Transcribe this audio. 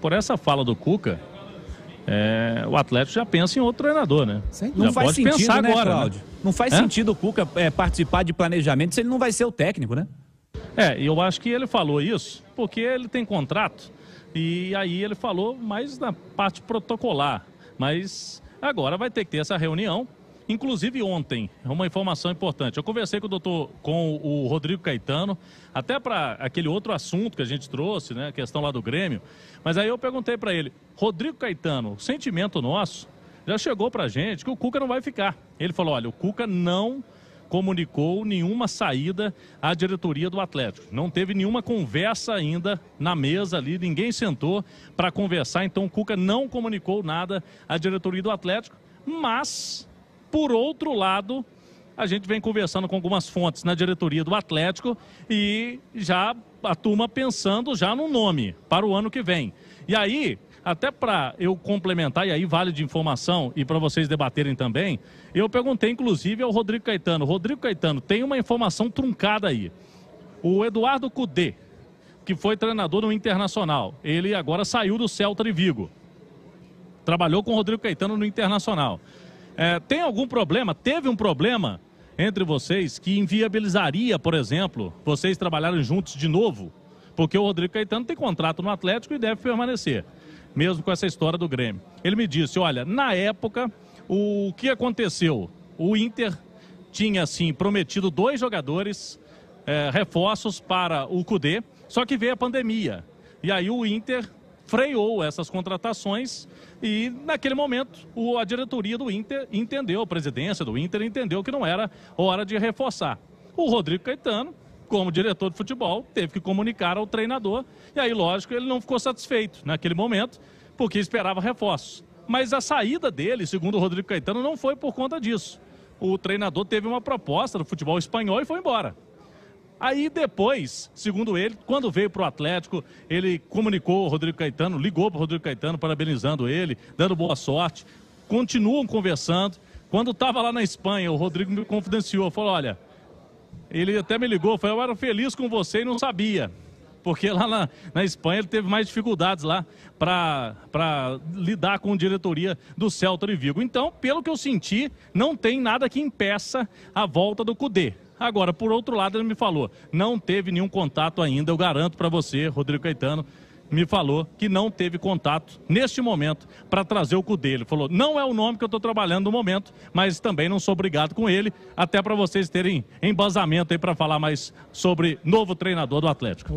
por essa fala do Cuca, é, o Atlético já pensa em outro treinador, né? Não já faz pode sentido, pensar né, agora, né? Cláudio? Né? Não faz sentido o Cuca é, participar de planejamento se ele não vai ser o técnico, né? É, eu acho que ele falou isso porque ele tem contrato e aí ele falou mais na parte protocolar, mas agora vai ter que ter essa reunião Inclusive ontem, uma informação importante. Eu conversei com o doutor, com o Rodrigo Caetano, até para aquele outro assunto que a gente trouxe, né, a questão lá do Grêmio. Mas aí eu perguntei para ele, Rodrigo Caetano, o sentimento nosso já chegou para a gente que o Cuca não vai ficar. Ele falou, olha, o Cuca não comunicou nenhuma saída à diretoria do Atlético. Não teve nenhuma conversa ainda na mesa ali, ninguém sentou para conversar, então o Cuca não comunicou nada à diretoria do Atlético, mas por outro lado, a gente vem conversando com algumas fontes na diretoria do Atlético e já a turma pensando já no nome para o ano que vem. E aí, até para eu complementar, e aí vale de informação e para vocês debaterem também, eu perguntei inclusive ao Rodrigo Caetano: Rodrigo Caetano, tem uma informação truncada aí. O Eduardo Cudê, que foi treinador no Internacional, ele agora saiu do Celta de Vigo. Trabalhou com o Rodrigo Caetano no Internacional. É, tem algum problema? Teve um problema entre vocês que inviabilizaria, por exemplo, vocês trabalharem juntos de novo? Porque o Rodrigo Caetano tem contrato no Atlético e deve permanecer, mesmo com essa história do Grêmio. Ele me disse: olha, na época, o que aconteceu? O Inter tinha, assim, prometido dois jogadores, é, reforços para o CUDE, só que veio a pandemia. E aí o Inter freou essas contratações e, naquele momento, a diretoria do Inter entendeu, a presidência do Inter entendeu que não era hora de reforçar. O Rodrigo Caetano, como diretor de futebol, teve que comunicar ao treinador e aí, lógico, ele não ficou satisfeito naquele momento porque esperava reforços. Mas a saída dele, segundo o Rodrigo Caetano, não foi por conta disso. O treinador teve uma proposta do futebol espanhol e foi embora. Aí depois, segundo ele, quando veio para o Atlético, ele comunicou o Rodrigo Caetano, ligou para o Rodrigo Caetano, parabenizando ele, dando boa sorte. Continuam conversando. Quando estava lá na Espanha, o Rodrigo me confidenciou, falou: olha, ele até me ligou, falou: eu era feliz com você e não sabia. Porque lá na, na Espanha ele teve mais dificuldades lá para lidar com a diretoria do Celta de Vigo. Então, pelo que eu senti, não tem nada que impeça a volta do Cudê. Agora, por outro lado, ele me falou: não teve nenhum contato ainda. Eu garanto para você, Rodrigo Caetano, me falou que não teve contato neste momento para trazer o cu dele. falou: não é o nome que eu estou trabalhando no momento, mas também não sou obrigado com ele, até para vocês terem embasamento aí para falar mais sobre novo treinador do Atlético.